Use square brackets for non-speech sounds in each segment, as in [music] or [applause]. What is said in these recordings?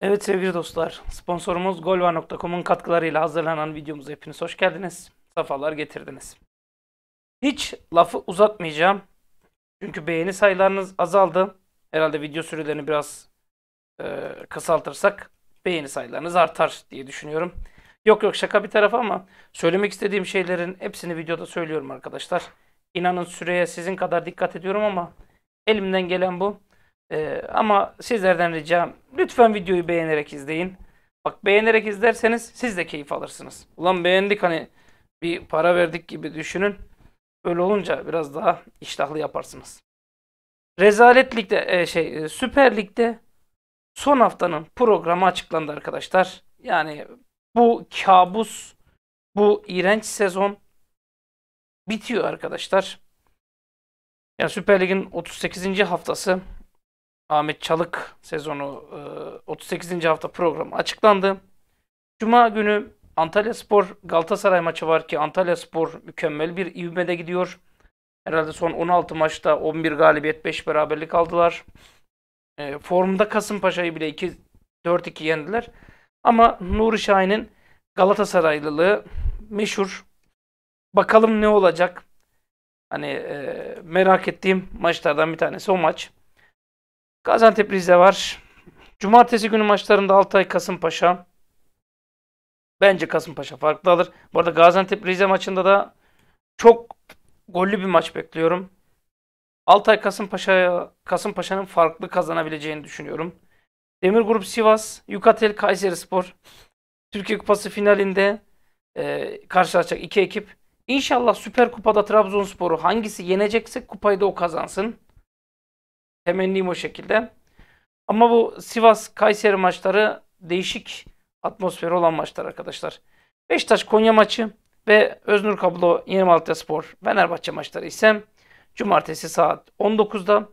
Evet sevgili dostlar, sponsorumuz golva.com'un katkılarıyla hazırlanan videomuza hepiniz hoş geldiniz. Safalar getirdiniz. Hiç lafı uzatmayacağım. Çünkü beğeni sayılarınız azaldı. Herhalde video sürelerini biraz e, kısaltırsak beğeni sayılarınız artar diye düşünüyorum. Yok yok şaka bir tarafa ama söylemek istediğim şeylerin hepsini videoda söylüyorum arkadaşlar. İnanın süreye sizin kadar dikkat ediyorum ama elimden gelen bu. Ee, ama sizlerden ricam lütfen videoyu beğenerek izleyin. Bak beğenerek izlerseniz siz de keyif alırsınız. Ulan beğendik hani bir para verdik gibi düşünün. Öyle olunca biraz daha iştahlı yaparsınız. Rezalet Lig'de e, şey e, Süper Lig'de Son haftanın programı açıklandı arkadaşlar. Yani bu kabus, bu iğrenç sezon bitiyor arkadaşlar. Yani Süper Lig'in 38. haftası Ahmet Çalık sezonu 38. E, hafta programı açıklandı. Cuma günü Antalya Spor Galatasaray maçı var ki Antalya Spor mükemmel bir ivmede gidiyor. Herhalde son 16 maçta 11 galibiyet 5 beraberlik aldılar. E, formda Kasımpaşa'yı bile 2 4-2 yendiler. Ama Nuri Şahin'in Galatasaraylılığı meşhur. Bakalım ne olacak? Hani e, merak ettiğim maçlardan bir tanesi o maç. Gaziantep Rize var. Cumartesi günü maçlarında Altay Kasımpaşa. Bence Kasımpaşa farklı alır. Bu arada Gaziantep Rize maçında da çok gollü bir maç bekliyorum. Altay Kasımpaşa Kasımpaşa'nın farklı kazanabileceğini düşünüyorum. Demir Grup Sivas, Yukatel Kayseri Spor, Türkiye Kupası finalinde e, karşılaşacak iki ekip. İnşallah Süper Kupa'da Trabzonspor'u hangisi yenecekse kupayı da o kazansın. Temennim o şekilde. Ama bu Sivas-Kayseri maçları değişik atmosferi olan maçlar arkadaşlar. Beşiktaş-Konya maçı ve Öznur Kablo Yeni Malatya Spor Fenerbahçe maçları isem. Cumartesi saat 19'da.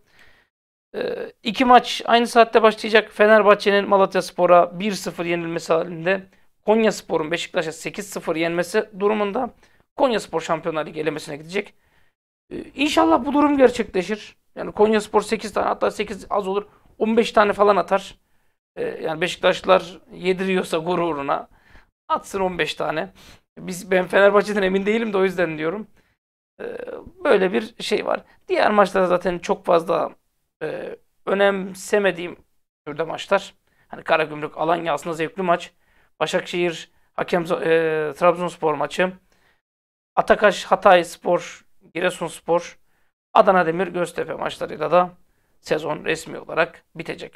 E, ee, iki maç aynı saatte başlayacak. Fenerbahçe'nin Malatya Spor'a 1-0 yenilmesi halinde Konya Spor'un Beşiktaş'a 8-0 yenmesi durumunda Konya Spor Şampiyonlar Ligi elemesine gidecek. E, inşallah bu durum gerçekleşir. Yani Konya Spor 8 tane hatta 8 az olur 15 tane falan atar. E, yani Beşiktaşlar yediriyorsa gururuna atsın 15 tane. Biz ben Fenerbahçe'den emin değilim de o yüzden diyorum. Ee, böyle bir şey var. Diğer maçlar zaten çok fazla e, önemsemediğim türde maçlar. Hani Karagümrük Alanya aslında zevkli maç. Başakşehir Hakem e, Trabzonspor maçı. Atakaş Hatay Spor, Giresun Spor, Adana Demir Göztepe maçlarıyla da sezon resmi olarak bitecek.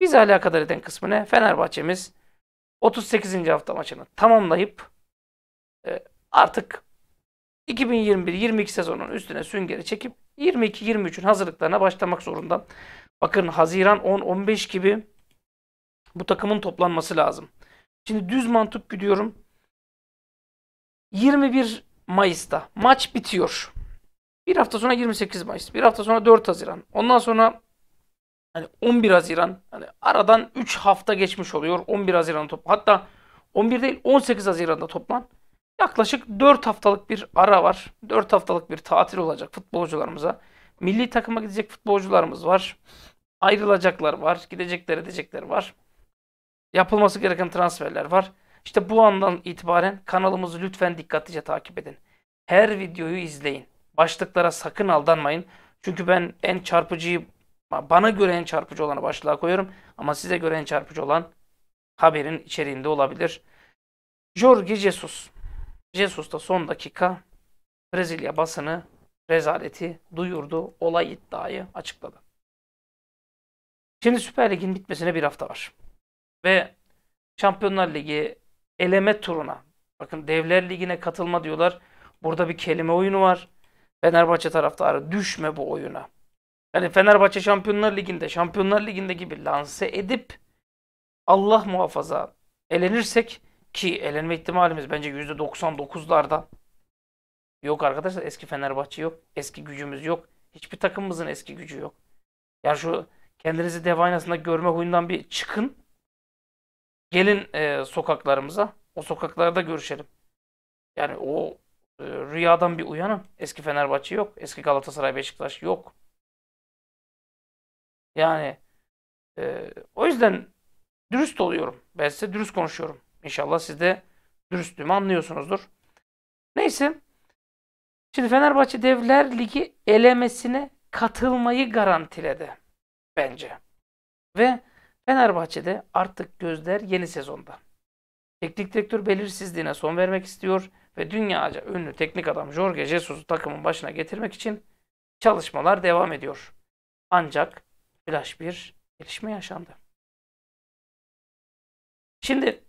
Bizi alakadar eden kısmı ne? Fenerbahçe'miz 38. hafta maçını tamamlayıp e, artık 2021-22 sezonun üstüne süngeri çekip 22-23'ün hazırlıklarına başlamak zorunda. Bakın Haziran 10-15 gibi bu takımın toplanması lazım. Şimdi düz mantık gidiyorum. 21 Mayıs'ta maç bitiyor. Bir hafta sonra 28 Mayıs, bir hafta sonra 4 Haziran. Ondan sonra hani 11 Haziran, hani aradan 3 hafta geçmiş oluyor. 11 Haziran top. Hatta 11 değil 18 Haziran'da toplan. Yaklaşık 4 haftalık bir ara var. 4 haftalık bir tatil olacak futbolcularımıza. Milli takıma gidecek futbolcularımız var. Ayrılacaklar var. Gidecekler edecekler var. Yapılması gereken transferler var. İşte bu andan itibaren kanalımızı lütfen dikkatlice takip edin. Her videoyu izleyin. Başlıklara sakın aldanmayın. Çünkü ben en çarpıcıyı, bana göre en çarpıcı olanı başlığa koyuyorum. Ama size göre en çarpıcı olan haberin içeriğinde olabilir. Jorge Jesus Jesus da son dakika Brezilya basını rezaleti duyurdu. Olay iddiayı açıkladı. Şimdi Süper Lig'in bitmesine bir hafta var. Ve Şampiyonlar Ligi eleme turuna bakın Devler Ligi'ne katılma diyorlar. Burada bir kelime oyunu var. Fenerbahçe taraftarı düşme bu oyuna. Yani Fenerbahçe Şampiyonlar Ligi'nde, Şampiyonlar Ligi'nde gibi lanse edip Allah muhafaza elenirsek ki elenme ihtimalimiz bence %99'larda yok arkadaşlar. Eski Fenerbahçe yok. Eski gücümüz yok. Hiçbir takımımızın eski gücü yok. Yani şu kendinizi dev aynasında görme huyundan bir çıkın. Gelin e, sokaklarımıza. O sokaklarda görüşelim. Yani o e, rüyadan bir uyanın. Eski Fenerbahçe yok. Eski Galatasaray Beşiktaş yok. Yani e, o yüzden dürüst oluyorum. Ben size dürüst konuşuyorum. İnşallah siz de dürüstlüğümü anlıyorsunuzdur. Neyse. Şimdi Fenerbahçe Devler Ligi elemesine katılmayı garantiledi bence. Ve Fenerbahçe'de artık gözler yeni sezonda. Teknik direktör belirsizliğine son vermek istiyor ve dünyaca ünlü teknik adam Jorge Jesus'u takımın başına getirmek için çalışmalar devam ediyor. Ancak flash bir gelişme yaşandı. Şimdi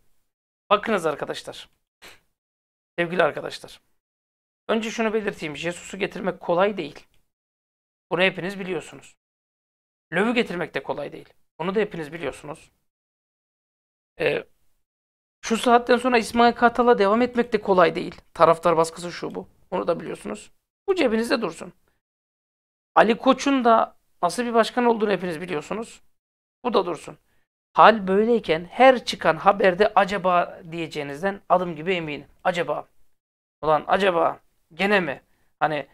Bakınız arkadaşlar. Sevgili arkadaşlar. Önce şunu belirteyim. Jesus'u getirmek kolay değil. Bunu hepiniz biliyorsunuz. Löv'ü getirmek de kolay değil. Onu da hepiniz biliyorsunuz. Ee, şu saatten sonra İsmail Katala devam etmek de kolay değil. Taraftar baskısı şu bu. Onu da biliyorsunuz. Bu cebinizde dursun. Ali Koç'un da nasıl bir başkan olduğunu hepiniz biliyorsunuz. Bu da dursun. Hal böyleyken her çıkan haberde acaba diyeceğinizden adım gibi eminim. Acaba. Ulan acaba. Gene mi? Hani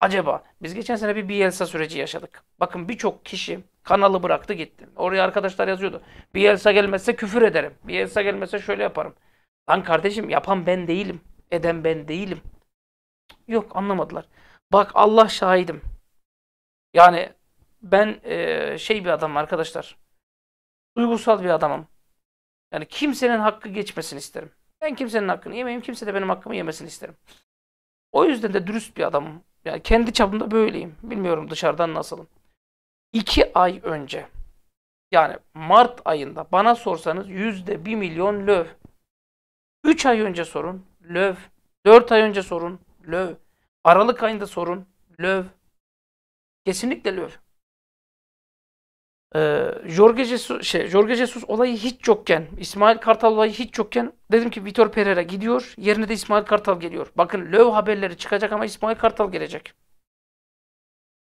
acaba. Biz geçen sene bir Bielsa süreci yaşadık. Bakın birçok kişi kanalı bıraktı gitti. Oraya arkadaşlar yazıyordu. Bielsa gelmezse küfür ederim. Bielsa gelmezse şöyle yaparım. Lan kardeşim yapan ben değilim. Eden ben değilim. Yok anlamadılar. Bak Allah şahidim. Yani ben e, şey bir adam arkadaşlar duygusal bir adamım. Yani kimsenin hakkı geçmesini isterim. Ben kimsenin hakkını yemeyeyim, kimse de benim hakkımı yemesini isterim. O yüzden de dürüst bir adamım. Yani kendi çapımda böyleyim. Bilmiyorum dışarıdan nasılım. İki ay önce, yani Mart ayında bana sorsanız yüzde bir milyon löv. Üç ay önce sorun, löv. Dört ay önce sorun, löv. Aralık ayında sorun, löv. Kesinlikle löv. Ee, Jorge, Jesus, şey, Jorge Jesus olayı hiç yokken, İsmail Kartal olayı hiç yokken dedim ki Vitor Pereira gidiyor, yerine de İsmail Kartal geliyor. Bakın löv haberleri çıkacak ama İsmail Kartal gelecek.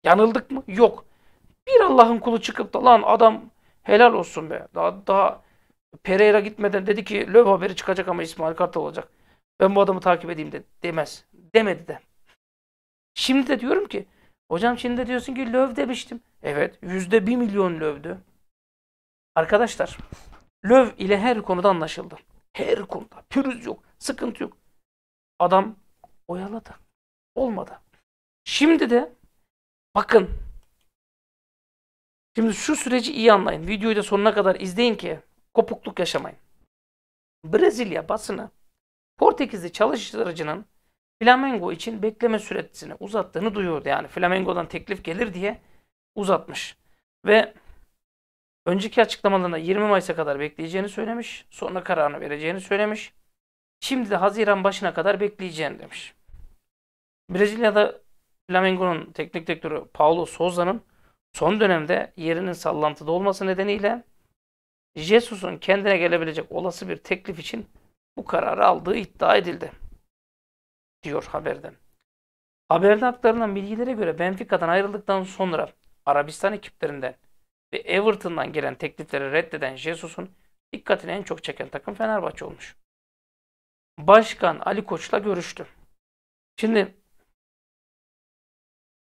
Yanıldık mı? Yok. Bir Allah'ın kulu çıkıp da lan adam helal olsun be. Daha, daha Pereira gitmeden dedi ki löv haberi çıkacak ama İsmail Kartal olacak. Ben bu adamı takip edeyim de demez. Demedi de. Şimdi de diyorum ki Hocam şimdi diyorsun ki löv demiştim. Evet yüzde bir milyon lövdü. Arkadaşlar löv ile her konuda anlaşıldı. Her konuda pürüz yok, sıkıntı yok. Adam oyaladı. Olmadı. Şimdi de bakın Şimdi şu süreci iyi anlayın. Videoyu da sonuna kadar izleyin ki kopukluk yaşamayın. Brezilya basını Portekizli çalıştırıcının Flamengo için bekleme süresini uzattığını duyurdu, Yani Flamengo'dan teklif gelir diye uzatmış. Ve önceki açıklamalarında 20 Mayıs'a kadar bekleyeceğini söylemiş. Sonra kararını vereceğini söylemiş. Şimdi de Haziran başına kadar bekleyeceğini demiş. Brezilya'da Flamengo'nun teknik direktörü Paulo Souza'nın son dönemde yerinin sallantıda olması nedeniyle Jesus'un kendine gelebilecek olası bir teklif için bu kararı aldığı iddia edildi diyor haberde. Haberde aktarılan bilgilere göre Benfica'dan ayrıldıktan sonra Arabistan ekiplerinden ve Everton'dan gelen teklifleri reddeden Jesus'un dikkatini en çok çeken takım Fenerbahçe olmuş. Başkan Ali Koç'la görüştü. Şimdi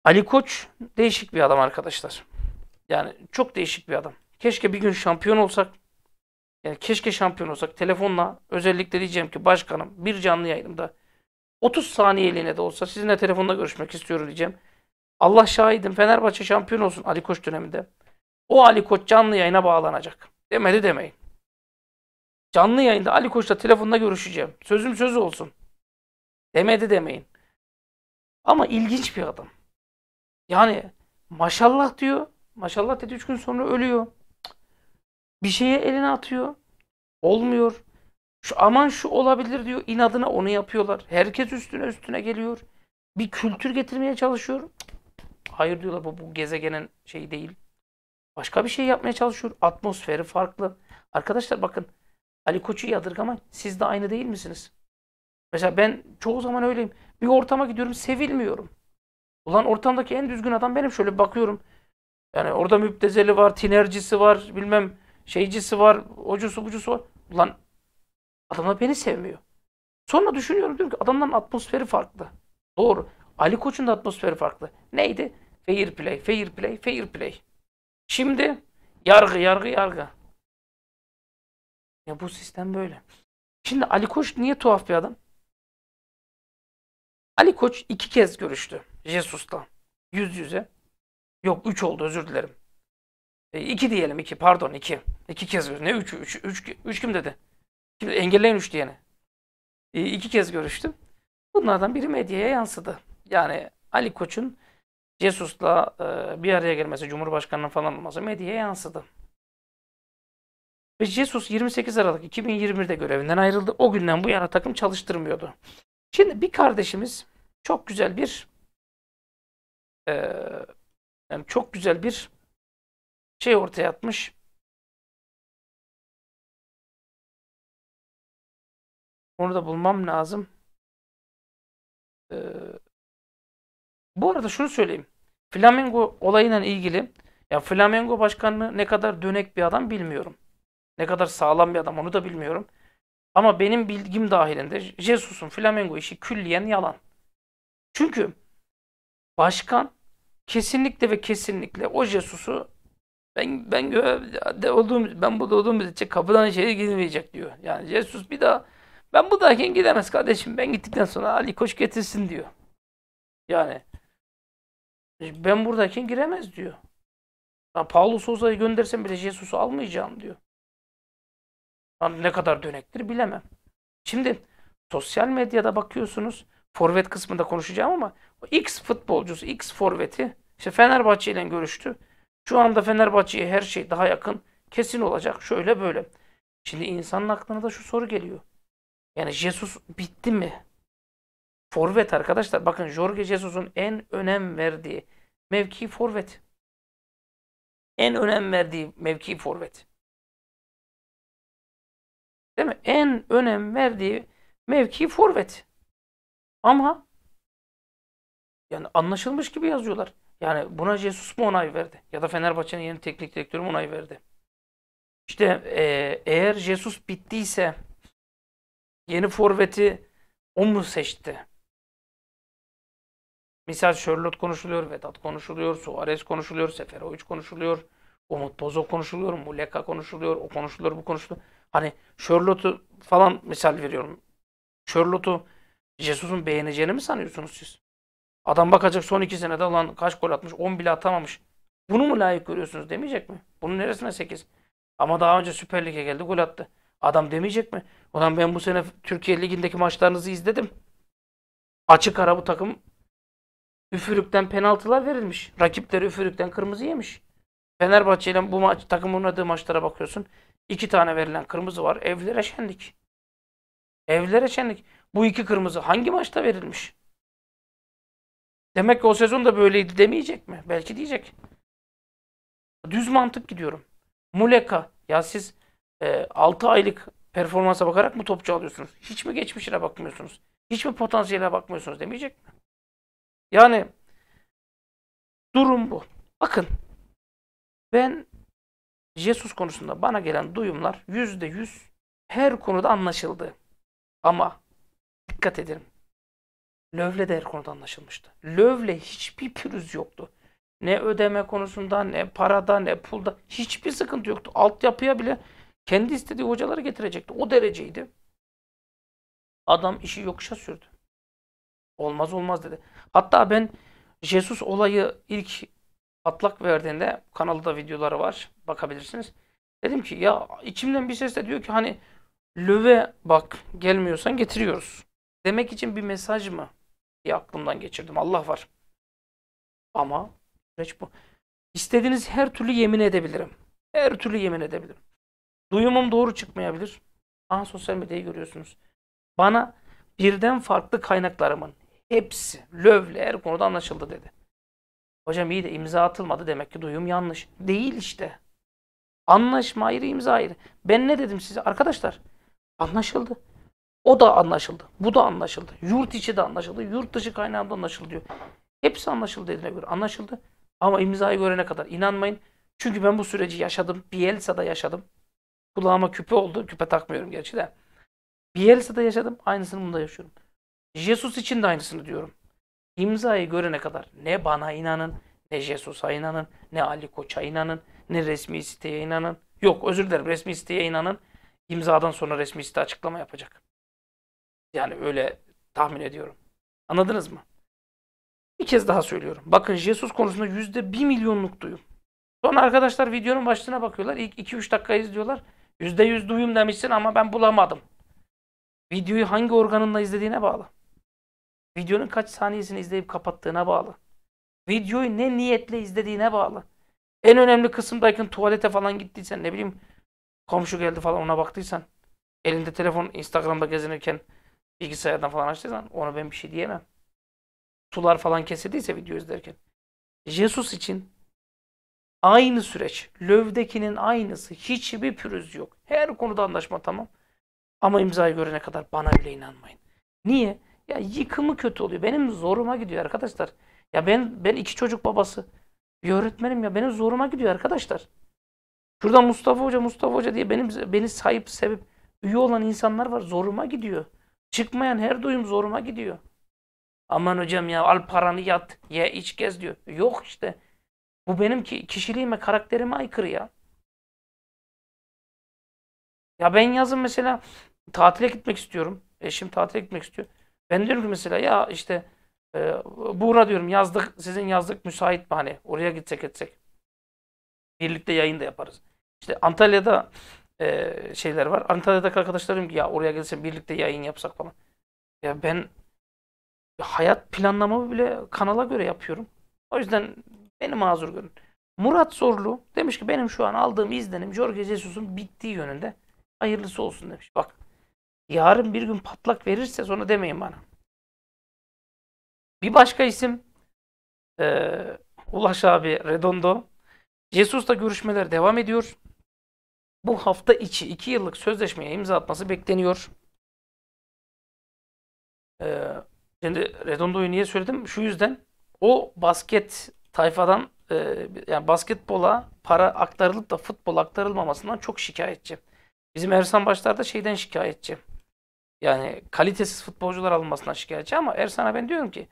Ali Koç değişik bir adam arkadaşlar. Yani çok değişik bir adam. Keşke bir gün şampiyon olsak. Yani keşke şampiyon olsak. Telefonla özellikle diyeceğim ki başkanım bir canlı yayınımda 30 saniyeliğine de olsa sizinle telefonda görüşmek istiyorum diyeceğim. Allah şahidim Fenerbahçe şampiyon olsun Ali Koç döneminde. O Ali Koç canlı yayına bağlanacak. Demedi demeyin. Canlı yayında Ali Koç'la telefonda görüşeceğim. Sözüm sözü olsun. Demedi demeyin. Ama ilginç bir adam. Yani maşallah diyor. Maşallah dedi 3 gün sonra ölüyor. Bir şeye elini atıyor. Olmuyor. Şu aman şu olabilir diyor. inadına onu yapıyorlar. Herkes üstüne üstüne geliyor. Bir kültür getirmeye çalışıyor. Hayır diyorlar bu, bu gezegenin şeyi değil. Başka bir şey yapmaya çalışıyor. Atmosferi farklı. Arkadaşlar bakın Ali Koç'u yadırgamayın. Siz de aynı değil misiniz? Mesela ben çoğu zaman öyleyim. Bir ortama gidiyorum sevilmiyorum. Ulan ortamdaki en düzgün adam benim. Şöyle bakıyorum. Yani orada müptezeli var, tinercisi var, bilmem şeycisi var, ocusu bucusu var. Ulan Adamlar beni sevmiyor. Sonra düşünüyorum diyorum ki adamların atmosferi farklı. Doğru. Ali Koç'un da atmosferi farklı. Neydi? Fair play, fair play, fair play. Şimdi yargı, yargı, yargı. Ya bu sistem böyle. Şimdi Ali Koç niye tuhaf bir adam? Ali Koç iki kez görüştü Jesus'la. Yüz yüze. Yok üç oldu özür dilerim. E, iki diyelim iki pardon iki. İki kez görüştü. Ne üçü? Üç, üç, üç, üç kim dedi? Şimdi engelleyin üç diyene. E, İki kez görüştüm. Bunlardan biri medyaya yansıdı. Yani Ali Koç'un Jesus'la e, bir araya gelmesi, Cumhurbaşkanı'nın falan olması medyaya yansıdı. Ve Jesus 28 Aralık 2021'de görevinden ayrıldı. O günden bu yana takım çalıştırmıyordu. Şimdi bir kardeşimiz çok güzel bir e, yani çok güzel bir şey ortaya atmış. Onu da bulmam lazım. Ee, bu arada şunu söyleyeyim. Flamengo olayıyla ilgili ya Flamengo başkanı ne kadar dönek bir adam bilmiyorum. Ne kadar sağlam bir adam onu da bilmiyorum. Ama benim bilgim dahilinde Jesus'un Flamengo işi külliyen yalan. Çünkü başkan kesinlikle ve kesinlikle o Jesus'u ben ben de olduğum ben burada olduğum müddetçe kapıdan içeri girmeyecek diyor. Yani Jesus bir daha ben buradayken gidemez kardeşim. Ben gittikten sonra Ali Koç getirsin diyor. Yani ben buradayken giremez diyor. Ya Paulo Souza'yı göndersem bile Jesus'u almayacağım diyor. Yani ne kadar dönektir bilemem. Şimdi sosyal medyada bakıyorsunuz. Forvet kısmında konuşacağım ama X futbolcusu, X forveti işte Fenerbahçe ile görüştü. Şu anda Fenerbahçe'ye her şey daha yakın. Kesin olacak. Şöyle böyle. Şimdi insanın aklına da şu soru geliyor. Yani Jesus bitti mi? Forvet arkadaşlar. Bakın Jorge Jesus'un en önem verdiği mevki forvet. En önem verdiği mevki forvet. Değil mi? En önem verdiği mevki forvet. Ama yani anlaşılmış gibi yazıyorlar. Yani buna Jesus mu onay verdi? Ya da Fenerbahçe'nin yeni teknik direktörü mü onay verdi? İşte e, eğer Jesus bittiyse Yeni forveti o mu seçti? Misal Sherlock konuşuluyor, Vedat konuşuluyor, Suarez konuşuluyor, Seferovic konuşuluyor, Umut Bozo konuşuluyor, Muleka konuşuluyor, o konuşuluyor, bu konuşuluyor. Hani Sherlock'u falan misal veriyorum. Sherlock'u Jesus'un beğeneceğini mi sanıyorsunuz siz? Adam bakacak son iki senede olan kaç gol atmış, 10 bile atamamış. Bunu mu layık görüyorsunuz demeyecek mi? Bunun neresine 8? Ama daha önce Süper Lig'e geldi gol attı. Adam demeyecek mi? Ulan ben bu sene Türkiye Ligi'ndeki maçlarınızı izledim. Açık ara bu takım üfürükten penaltılar verilmiş. Rakipleri üfürükten kırmızı yemiş. Fenerbahçe ile bu maç, takım oynadığı maçlara bakıyorsun. İki tane verilen kırmızı var. Evlere şenlik. Evlere şenlik. Bu iki kırmızı hangi maçta verilmiş? Demek ki o sezon da böyleydi demeyecek mi? Belki diyecek. Düz mantık gidiyorum. Muleka. Ya siz e, ee, 6 aylık performansa bakarak mı topçu alıyorsunuz? Hiç mi geçmişine bakmıyorsunuz? Hiç mi potansiyeline bakmıyorsunuz demeyecek mi? Yani durum bu. Bakın ben Jesus konusunda bana gelen duyumlar yüzde yüz her konuda anlaşıldı. Ama dikkat edelim. Lövle de her konuda anlaşılmıştı. Lövle hiçbir pürüz yoktu. Ne ödeme konusunda, ne parada, ne pulda hiçbir sıkıntı yoktu. Altyapıya bile kendi istediği hocaları getirecekti. O dereceydi. Adam işi yokuşa sürdü. Olmaz olmaz dedi. Hatta ben Jesus olayı ilk atlak verdiğinde kanalda videoları var. Bakabilirsiniz. Dedim ki ya içimden bir ses de diyor ki hani löve bak gelmiyorsan getiriyoruz. Demek için bir mesaj mı? diye aklımdan geçirdim. Allah var. Ama süreç bu. İstediğiniz her türlü yemin edebilirim. Her türlü yemin edebilirim. Duyumum doğru çıkmayabilir. Aha sosyal medyayı görüyorsunuz. Bana birden farklı kaynaklarımın hepsi lövle her konuda anlaşıldı dedi. Hocam iyi de imza atılmadı demek ki duyum yanlış. Değil işte. Anlaşma ayrı imza ayrı. Ben ne dedim size arkadaşlar? Anlaşıldı. O da anlaşıldı. Bu da anlaşıldı. Yurt içi de anlaşıldı. Yurt dışı kaynağında anlaşıldı diyor. Hepsi anlaşıldı dediğine göre anlaşıldı. Ama imzayı görene kadar inanmayın. Çünkü ben bu süreci yaşadım. Bielsa'da yaşadım. Kulağıma küpe oldu. Küpe takmıyorum gerçi de. Bielsa'da yaşadım. Aynısını bunda yaşıyorum. Jesus için de aynısını diyorum. İmzayı görene kadar ne bana inanın, ne Jesus'a inanın, ne Ali Koç'a inanın, ne resmi siteye inanın. Yok özür dilerim resmi siteye inanın. İmzadan sonra resmi site açıklama yapacak. Yani öyle tahmin ediyorum. Anladınız mı? Bir kez daha söylüyorum. Bakın Jesus konusunda yüzde bir milyonluk duyum. Sonra arkadaşlar videonun başlığına bakıyorlar. İlk 2-3 dakika izliyorlar. Yüzde yüz duyum demişsin ama ben bulamadım. Videoyu hangi organınla izlediğine bağlı. Videonun kaç saniyesini izleyip kapattığına bağlı. Videoyu ne niyetle izlediğine bağlı. En önemli kısımdayken tuvalete falan gittiysen ne bileyim komşu geldi falan ona baktıysan elinde telefon Instagram'da gezinirken bilgisayardan falan açtıysan ona ben bir şey diyemem. Sular falan kesildiyse video izlerken. Jesus için Aynı süreç. Löv'dekinin aynısı. Hiçbir pürüz yok. Her konuda anlaşma tamam. Ama imzayı görene kadar bana bile inanmayın. Niye? Ya yıkımı kötü oluyor. Benim zoruma gidiyor arkadaşlar. Ya ben ben iki çocuk babası. Bir öğretmenim ya benim zoruma gidiyor arkadaşlar. Şurada Mustafa Hoca, Mustafa Hoca diye benim beni sahip sevip üye olan insanlar var. Zoruma gidiyor. Çıkmayan her duyum zoruma gidiyor. Aman hocam ya al paranı yat, ye iç gez diyor. Yok işte. Bu benim kişiliğime, karakterime aykırı ya. Ya ben yazın mesela tatile gitmek istiyorum. Eşim tatile gitmek istiyor. Ben diyorum ki mesela ya işte e, Buğra diyorum yazdık sizin yazdık müsait mi hani oraya gitsek etsek. Birlikte yayın da yaparız. İşte Antalya'da e, şeyler var. Antalya'daki arkadaşlarım ki ya oraya gelsen birlikte yayın yapsak falan. Ya ben hayat planlamamı bile kanala göre yapıyorum. O yüzden Beni mazur görün. Murat Zorlu demiş ki benim şu an aldığım izlenim Jorge Jesus'un bittiği yönünde. Hayırlısı olsun demiş. Bak yarın bir gün patlak verirse sonra demeyin bana. Bir başka isim ee, Ulaş abi Redondo. Jesus'la görüşmeler devam ediyor. Bu hafta içi 2 yıllık sözleşmeye imza atması bekleniyor. Ee, şimdi Redondo'yu niye söyledim? Şu yüzden o basket tayfadan e, yani basketbola para aktarılıp da futbol aktarılmamasından çok şikayetçi. Bizim Ersan başlarda şeyden şikayetçi. Yani kalitesiz futbolcular alınmasından şikayetçi ama Ersan'a ben diyorum ki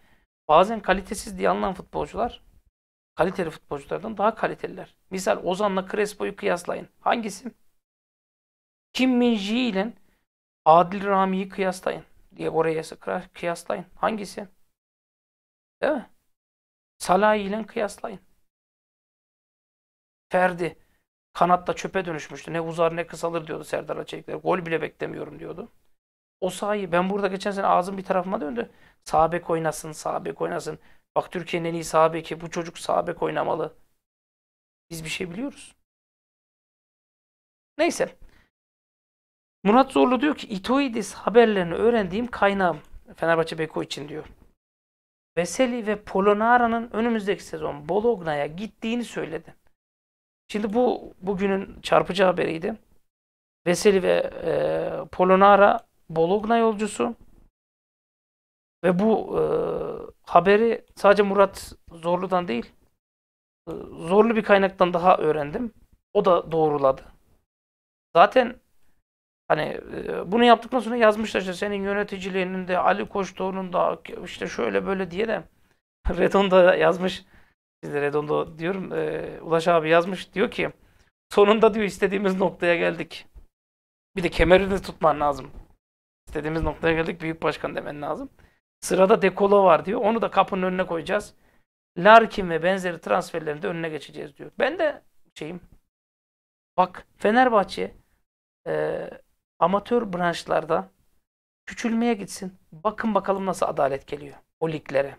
bazen kalitesiz diye alınan futbolcular kaliteli futbolculardan daha kaliteliler. Misal Ozan'la Crespo'yu kıyaslayın. Hangisi? Kim Minji ile Adil Rami'yi kıyaslayın. Diye oraya kıyaslayın. Hangisi? Değil mi? Salah'ı ile kıyaslayın. Ferdi kanatta çöpe dönüşmüştü. Ne uzar ne kısalır diyordu Serdar Açelikler. Gol bile beklemiyorum diyordu. O sahi ben burada geçen sene ağzım bir tarafıma döndü. Sağ bek oynasın, sağ bek oynasın. Bak Türkiye'nin en iyi sağ beki. Bu çocuk sağ bek oynamalı. Biz bir şey biliyoruz. Neyse. Murat Zorlu diyor ki Itoidis haberlerini öğrendiğim kaynağım. Fenerbahçe Beko için diyor. Veseli ve Polonara'nın önümüzdeki sezon Bologna'ya gittiğini söyledi. Şimdi bu bugünün çarpıcı haberiydi. Veseli ve e, Polonara Bologna yolcusu ve bu e, haberi sadece Murat Zorlu'dan değil e, zorlu bir kaynaktan daha öğrendim. O da doğruladı. Zaten Hani e, bunu yaptıktan sonra yazmışlar işte senin yöneticilerinin de Ali Koçtoğlu'nun da işte şöyle böyle diye de [laughs] Redondo yazmış. Biz de Redondo diyorum. E, Ulaş abi yazmış. Diyor ki sonunda diyor istediğimiz noktaya geldik. Bir de kemerini tutman lazım. İstediğimiz noktaya geldik. Büyük başkan demen lazım. Sırada dekolo var diyor. Onu da kapının önüne koyacağız. Larkin ve benzeri de önüne geçeceğiz diyor. Ben de şeyim. Bak Fenerbahçe e, amatör branşlarda küçülmeye gitsin. Bakın bakalım nasıl adalet geliyor o liglere.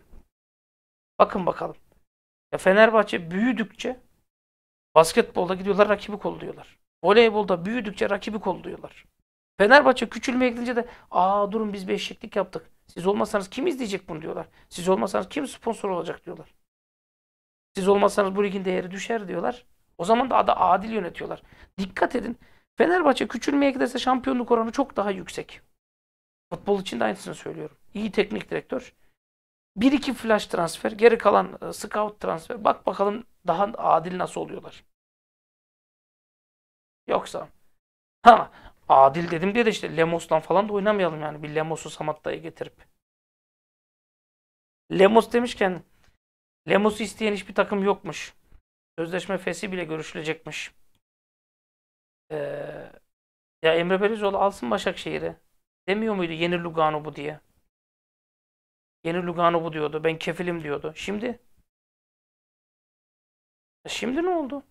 Bakın bakalım. Ya Fenerbahçe büyüdükçe basketbolda gidiyorlar rakibi kolluyorlar. Voleybolda büyüdükçe rakibi kolluyorlar. Fenerbahçe küçülmeye gidince de aa durun biz beşiklik yaptık. Siz olmasanız kim izleyecek bunu diyorlar. Siz olmasanız kim sponsor olacak diyorlar. Siz olmasanız bu ligin değeri düşer diyorlar. O zaman da ada adil yönetiyorlar. Dikkat edin. Fenerbahçe küçülmeye giderse şampiyonluk oranı çok daha yüksek. Futbol için de aynısını söylüyorum. İyi teknik direktör. Bir iki flash transfer, geri kalan e, scout transfer. Bak bakalım daha adil nasıl oluyorlar. Yoksa ha adil dedim diye de işte Lemos'tan falan da oynamayalım yani. Bir Lemos'u Samatta'yı getirip. Lemos demişken Lemos'u isteyen hiçbir takım yokmuş. Sözleşme fesi bile görüşülecekmiş. Ee, ya Emre Belezoğlu alsın Başakşehir'i. Demiyor muydu yeni Lugano bu diye? Yeni Lugano bu diyordu. Ben kefilim diyordu. Şimdi? E şimdi ne oldu?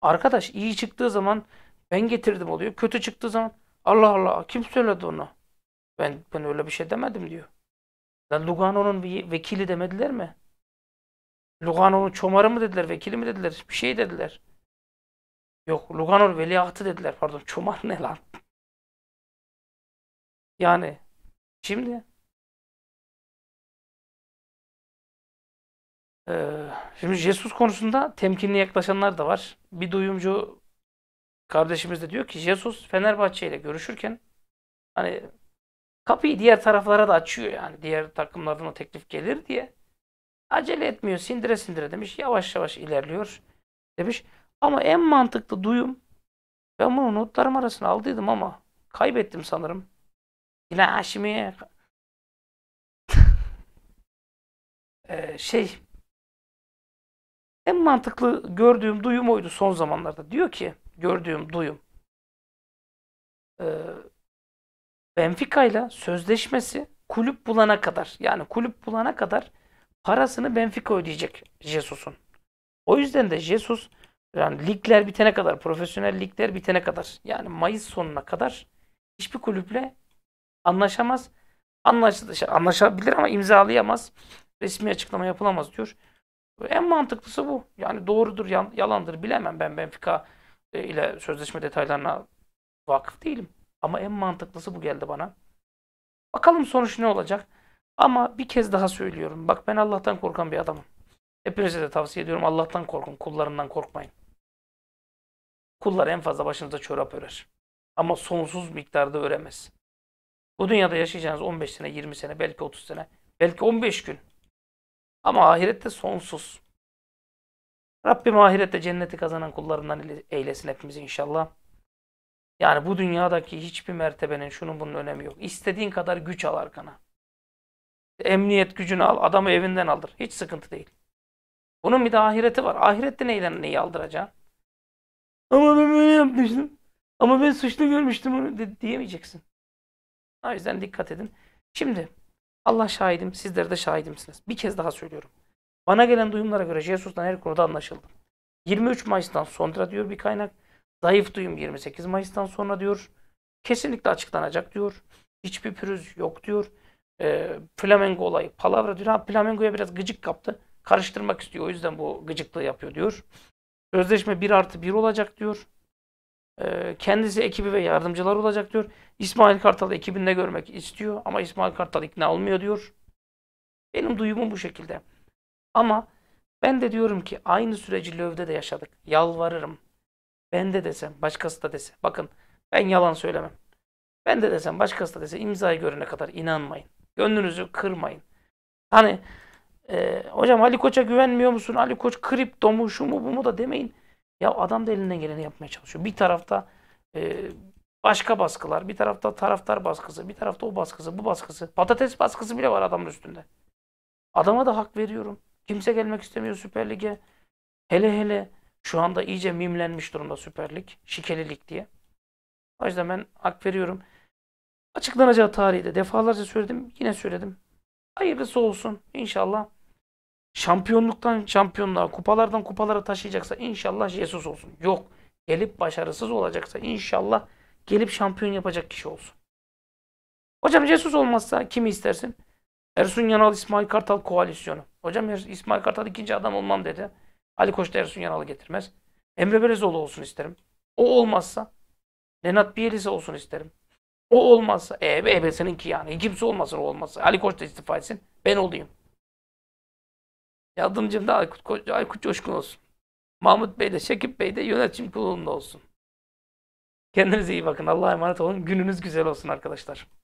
Arkadaş iyi çıktığı zaman ben getirdim oluyor. Kötü çıktığı zaman Allah Allah kim söyledi onu? Ben ben öyle bir şey demedim diyor. Lan Lugano'nun vekili demediler mi? Lugano'nun çomarı mı dediler, vekili mi dediler, bir şey dediler. Yok Luganor veliahtı dediler pardon. Çomar ne lan? Yani şimdi ee, şimdi Jesus konusunda temkinli yaklaşanlar da var. Bir duyumcu kardeşimiz de diyor ki Jesus Fenerbahçe ile görüşürken hani kapıyı diğer taraflara da açıyor yani diğer takımlardan o teklif gelir diye. Acele etmiyor sindire sindire demiş yavaş yavaş ilerliyor demiş. Ama en mantıklı duyum ben bunu notlarım arasına aldıydım ama kaybettim sanırım. Yine Haşimi'ye [laughs] ee, şey en mantıklı gördüğüm duyum oydu son zamanlarda. Diyor ki gördüğüm duyum e, Benfica ile sözleşmesi kulüp bulana kadar yani kulüp bulana kadar parasını Benfica ödeyecek Jesus'un. O yüzden de Jesus yani ligler bitene kadar, profesyonel ligler bitene kadar. Yani Mayıs sonuna kadar hiçbir kulüple anlaşamaz. Anlaşılır, şey, anlaşabilir ama imzalayamaz. Resmi açıklama yapılamaz diyor. En mantıklısı bu. Yani doğrudur, yalandır bilemem ben Benfica e, ile sözleşme detaylarına vakıf değilim. Ama en mantıklısı bu geldi bana. Bakalım sonuç ne olacak? Ama bir kez daha söylüyorum. Bak ben Allah'tan korkan bir adamım. Hepinize de tavsiye ediyorum Allah'tan korkun, kullarından korkmayın. Kullar en fazla başınıza çorap örer. Ama sonsuz miktarda öremez. Bu dünyada yaşayacağınız 15 sene, 20 sene, belki 30 sene, belki 15 gün. Ama ahirette sonsuz. Rabbim ahirette cenneti kazanan kullarından eylesin hepimizi inşallah. Yani bu dünyadaki hiçbir mertebenin şunun bunun önemi yok. İstediğin kadar güç al arkana. Emniyet gücünü al, adamı evinden aldır. Hiç sıkıntı değil. Bunun bir de ahireti var. Ahirette neyden neyi aldıracaksın? Ama ben böyle yapmıştım. Ama ben suçlu görmüştüm onu de, diyemeyeceksin. O yüzden dikkat edin. Şimdi Allah şahidim, sizler de şahidimsiniz. Bir kez daha söylüyorum. Bana gelen duyumlara göre Jesus'tan her konuda anlaşıldı. 23 Mayıs'tan sonra diyor bir kaynak. Zayıf duyum 28 Mayıs'tan sonra diyor. Kesinlikle açıklanacak diyor. Hiçbir pürüz yok diyor. E, Flamengo olayı. Palavra diyor. Ha, Flamengo'ya biraz gıcık kaptı karıştırmak istiyor. O yüzden bu gıcıklığı yapıyor diyor. Sözleşme 1 artı 1 olacak diyor. E, kendisi ekibi ve yardımcılar olacak diyor. İsmail Kartal'ı ekibinde görmek istiyor ama İsmail Kartal ikna olmuyor diyor. Benim duyumum bu şekilde. Ama ben de diyorum ki aynı süreci Löv'de de yaşadık. Yalvarırım. Ben de desem, başkası da dese. Bakın ben yalan söylemem. Ben de desem, başkası da dese imzayı görene kadar inanmayın. Gönlünüzü kırmayın. Hani e, hocam Ali Koç'a güvenmiyor musun? Ali Koç kripto mu şu mu bu mu da demeyin. Ya adam da elinden geleni yapmaya çalışıyor. Bir tarafta e, başka baskılar, bir tarafta taraftar baskısı, bir tarafta o baskısı, bu baskısı. Patates baskısı bile var adamın üstünde. Adama da hak veriyorum. Kimse gelmek istemiyor Süper Lig'e. Hele hele şu anda iyice mimlenmiş durumda Süper Lig. Şikelilik diye. O yüzden ben hak veriyorum. Açıklanacağı tarihi de defalarca söyledim. Yine söyledim. Hayırlısı olsun İnşallah şampiyonluktan şampiyonluğa, kupalardan kupalara taşıyacaksa inşallah Jesus olsun. Yok. Gelip başarısız olacaksa inşallah gelip şampiyon yapacak kişi olsun. Hocam Jesus olmazsa kimi istersin? Ersun Yanal İsmail Kartal koalisyonu. Hocam İsmail Kartal ikinci adam olmam dedi. Ali Koç da Ersun Yanal'ı getirmez. Emre Belezoğlu olsun isterim. O olmazsa Nenat Bielisa olsun isterim. O olmazsa e, e seninki yani. Kimse olmasın o olmazsa. Ali Koç da istifa etsin. Ben olayım. Yardımcım da Aykut, Aykut Coşkun olsun. Mahmut Bey de Şekip Bey de yönetim kurulunda olsun. Kendinize iyi bakın. Allah'a emanet olun. Gününüz güzel olsun arkadaşlar.